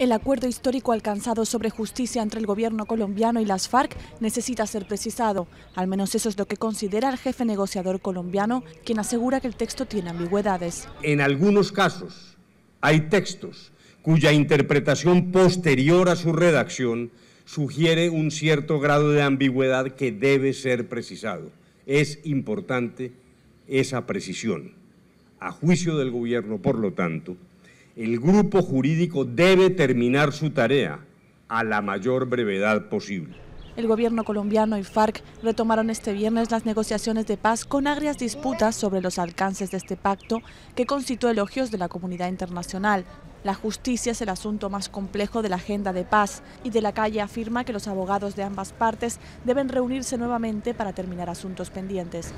El acuerdo histórico alcanzado sobre justicia entre el gobierno colombiano y las FARC necesita ser precisado. Al menos eso es lo que considera el jefe negociador colombiano, quien asegura que el texto tiene ambigüedades. En algunos casos hay textos cuya interpretación posterior a su redacción sugiere un cierto grado de ambigüedad que debe ser precisado. Es importante esa precisión. A juicio del gobierno, por lo tanto, el grupo jurídico debe terminar su tarea a la mayor brevedad posible. El gobierno colombiano y FARC retomaron este viernes las negociaciones de paz con agrias disputas sobre los alcances de este pacto que constituye elogios de la comunidad internacional. La justicia es el asunto más complejo de la agenda de paz y de la calle afirma que los abogados de ambas partes deben reunirse nuevamente para terminar asuntos pendientes.